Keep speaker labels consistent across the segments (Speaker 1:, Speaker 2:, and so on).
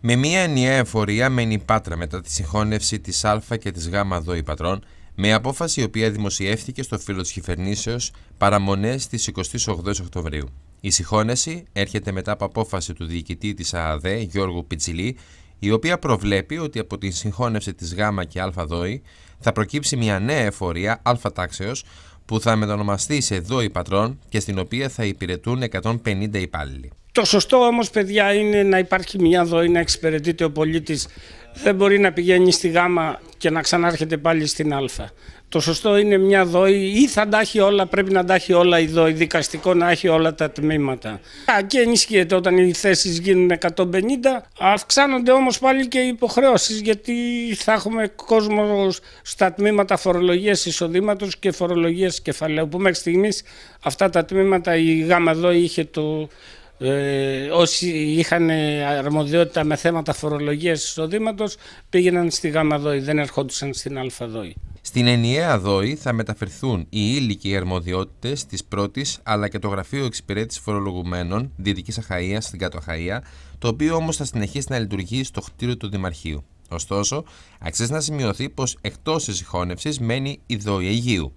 Speaker 1: Με μια ενιαία εφορία μένει η Πάτρα μετά τη συγχώνευση της Α και της Γ ΔΟΗ Πατρών, με απόφαση η οποία δημοσιεύθηκε στο φύλλο της Χιφερνήσεω παραμονές της 28 Οκτωβρίου. Η συγχώνευση έρχεται μετά από απόφαση του διοικητή της ΑΑΔΕ, Γιώργου Πιτσιλή, η οποία προβλέπει ότι από τη συγχώνευση της Γ και Α ΔΟΗ θα προκύψει μια νέα εφορία Α τάξεως που θα μετανομαστεί σε ΔΟΗ Πατρών και στην οποία θα υπηρετούν 150 υπάλληλοι.
Speaker 2: Το σωστό όμως παιδιά είναι να υπάρχει μια δοή να εξυπηρετείται ο πολίτης. Δεν μπορεί να πηγαίνει στη γάμα και να ξανάρχεται πάλι στην α. Το σωστό είναι μια δοή ή θα τα έχει όλα, πρέπει να τα έχει όλα η δοή, δικαστικό να έχει όλα τα τμήματα. Α, και ενισχύεται όταν οι θέσεις γίνουν 150, αυξάνονται όμως πάλι και οι υποχρεώσεις γιατί θα έχουμε κόσμος στα τμήματα φορολογίας εισοδήματος και φορολογίας κεφαλαίου που μέχρι στιγμής αυτά τα τμήματα η γάμα δοή είχε το ε, όσοι είχαν ε, αρμοδιότητα με θέματα φορολογίας εισοδήματος πήγαιναν στη ΓΑΜΑ δεν ερχόντουσαν στην ΑΔΟΗ.
Speaker 1: Στην ενιαία ΔΟΗ θα μεταφερθούν οι ήλικοι αρμοδιότητες της πρώτης αλλά και το Γραφείο Εξυπηρέτησης Φορολογουμένων Δυτικής Αχαία στην Κάτω Αχαία, το οποίο όμως θα συνεχίσει να λειτουργεί στο χτίριο του Δημαρχείου. Ωστόσο, αξίζει να σημειωθεί πως εκτός της μένει η ΔΟΗ Αιγείου.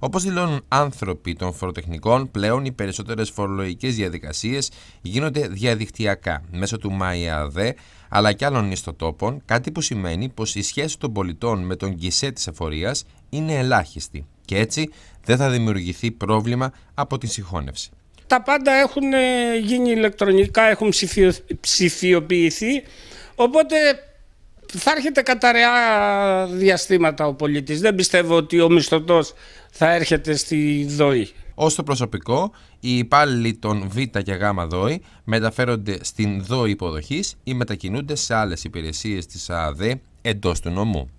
Speaker 1: Όπως δηλώνουν άνθρωποι των φοροτεχνικών, πλέον οι περισσότερες φορολογικές διαδικασίες γίνονται διαδικτυακά μέσω του ΜΑΙΑΔΕ αλλά και άλλων ιστοτόπων, κάτι που σημαίνει πως η σχέση των πολιτών με τον γκισέ της εφορίας είναι ελάχιστη και έτσι δεν θα δημιουργηθεί πρόβλημα από την συγχώνευση.
Speaker 2: Τα πάντα έχουν ε, γίνει ηλεκτρονικά, έχουν ψηφιοποιηθεί, οπότε θα έρχεται ρεά διαστήματα ο πολίτης. Δεν πιστεύω ότι ο μισθωτός θα έρχεται στη ΔΟΗ. Ως το προσωπικό,
Speaker 1: οι υπάλληλοι των Β και Γ ΔΟΗ μεταφέρονται στην ΔΟΗ υποδοχής ή μετακινούνται σε άλλες υπηρεσίες της αδέ εντός του νομού.